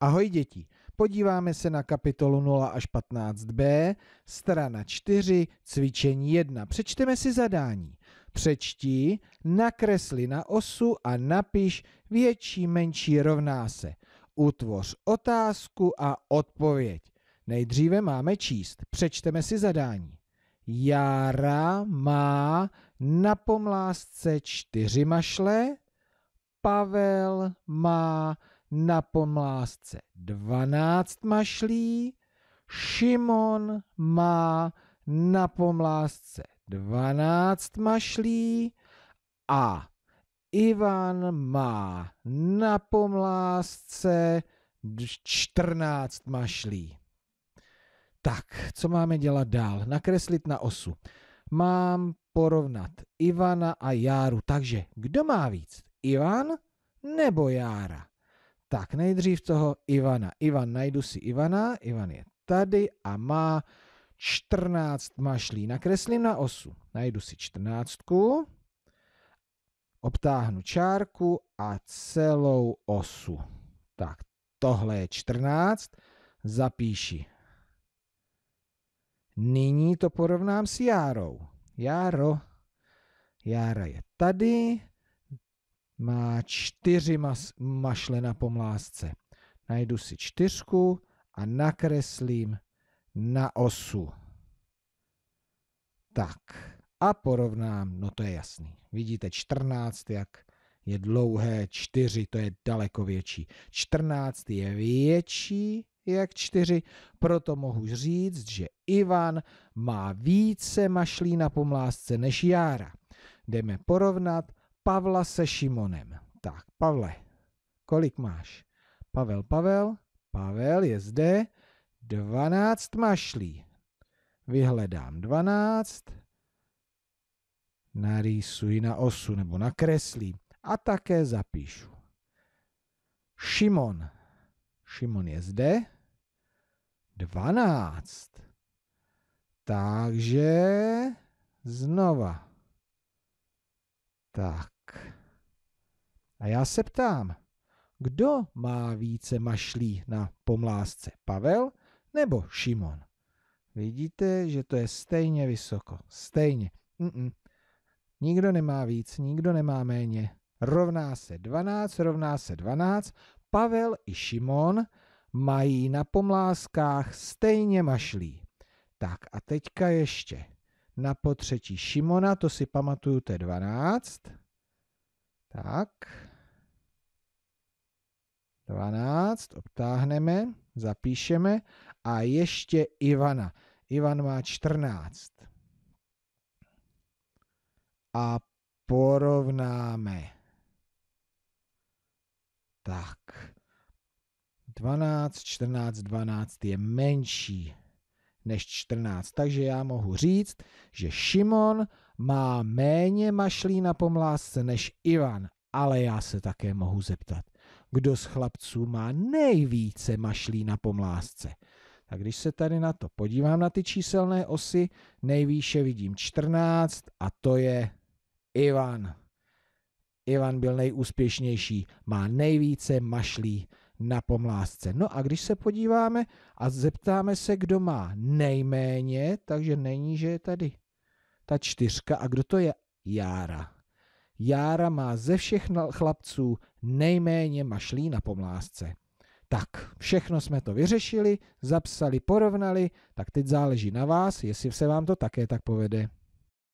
Ahoj děti, podíváme se na kapitolu 0 až 15b, strana 4, cvičení 1. Přečteme si zadání. Přečti, nakresli na osu a napiš větší menší rovná se. Utvoř otázku a odpověď. Nejdříve máme číst. Přečteme si zadání. Jára má na pomlásce čtyři mašle, Pavel má na pomlásce 12 mašlí, Šimon má na pomlásce 12 mašlí a Ivan má na pomlásce 14 mašlí. Tak, co máme dělat dál? Nakreslit na osu. Mám porovnat Ivana a Járu. Takže kdo má víc? Ivan nebo Jára? Tak nejdřív toho Ivana. Ivan, najdu si Ivana. Ivan je tady a má 14 mašlí. Nakreslím na osu. Najdu si 14. Obtáhnu čárku a celou osu. Tak, tohle je 14. Zapíši. Nyní to porovnám s Járou. Járo. Jára je tady má čtyři mas, mašle na pomlásce. Najdu si čtyřku a nakreslím na osu. Tak a porovnám, no to je jasný. Vidíte 14, jak je dlouhé, 4 to je daleko větší. 14 je větší jak 4, proto mohu říct, že Ivan má více mašlí na pomlásce než Jára. Jdeme porovnat Pavla se Šimonem. Tak, Pavle, kolik máš? Pavel, Pavel, Pavel je zde. 12 mašlí. Vyhledám 12. Narýsuji na osu nebo nakreslím a také zapíšu. Šimon. Šimon je zde. 12. Takže znova. Tak. A já se ptám, kdo má více mašlí na pomlásce, Pavel nebo Šimon? Vidíte, že to je stejně vysoko. Stejně. Mm-mm. Nikdo nemá víc, nikdo nemá méně. Rovná se 12, rovná se 12. Pavel i Šimon mají na pomláskách stejně mašlí. Tak a teďka ještě. Na potřetí Šimona, to si pamatuju, to je 12. Tak. 12, obtáhneme, zapíšeme a ještě Ivana. Ivan má 14. A porovnáme. Tak. 12, 14, 12 je menší než 14. Takže já mohu říct, že Šimon má méně mašlí na pomlásce než Ivan. Ale já se také mohu zeptat, kdo z chlapců má nejvíce mašlí na pomlásce. A když se tady na to podívám na ty číselné osy, nejvýše vidím 14 a to je Ivan. Ivan byl nejúspěšnější, má nejvíce mašlí na pomlásce. No a když se podíváme a zeptáme se, kdo má nejméně, takže není, že je tady ta čtyřka a kdo to je? Jára. Jára má ze všech chlapců nejméně mašlí na pomlásce. Tak, všechno jsme to vyřešili, zapsali, porovnali, tak teď záleží na vás, jestli se vám to také tak povede.